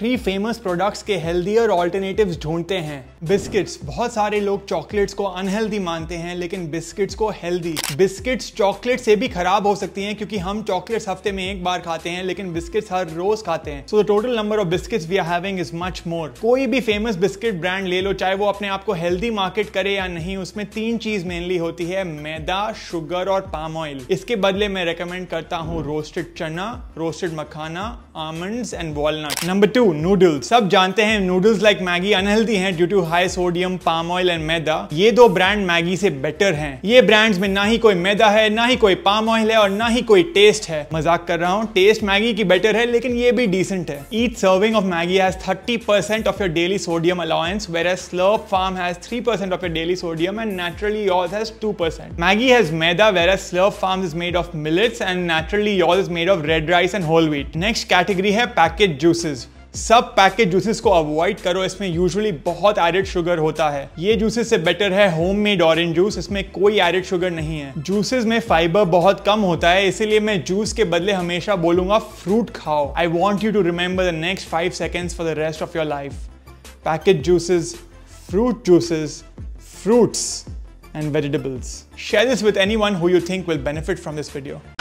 Three famous products के healthier alternatives ढूंढते हैं बिस्किट्स बहुत सारे लोग चॉकलेट्स को अनहेल्दी मानते हैं लेकिन बिस्किट्स को हेल्दी बिस्किट्स चॉकलेट से भी खराब हो सकती हैं क्योंकि हम चॉकलेट्स हफ्ते में एक बार खाते हैं लेकिन बिस्किट्स हर रोज खाते हैं so the total number of biscuits we are having is much more कोई भी फेमस बिस्किट ब्रांड ले लो चाहे वो अपने आप को हेल्दी मार्केट करे या नहीं उसमें तीन चीज मेनली होती है मैदा शुगर और पाम ऑयल इसके बदले मैं रिकमेंड करता हूँ रोस्टेड चना रोस्टेड मखाना almond and walnut number two noodles सब जानते हैं नूडल्स लाइक मैगी अनहेल्दी हैं due to high sodium palm oil and maida ये दो ब्रांड मैगी से बेटर हैं ये ब्रांड्स में ना ही कोई मैदा है ना ही कोई पाम ऑयल है और ना ही कोई टेस्ट है मजाक कर रहा हूँ टेस्ट मैगी की बेटर है लेकिन ये भी डिसेंट है each serving of Maggi has thirty percent of your daily sodium allowance whereas Slurrp Farm has three percent of your daily sodium and Naturally Yours has two percent Maggi has maida whereas Slurrp Farm is made of millets and Naturally Yours is made of red rice and whole wheat next category है package juices सब package juices को avoid करो इसमें usually बहुत added sugar होता है ये juices से बेटर है होम मेड ऑरेंज जूस इसमें कोई एडेड शुगर नहीं है जूसेस में फाइबर बहुत कम होता है इसीलिए मैं जूस के बदले हमेशा बोलूंगा फ्रूट खाओ I want you to remember the next five seconds for the rest of your life package juices fruit juices, fruits and vegetables. Share this with anyone who you think will benefit from this video.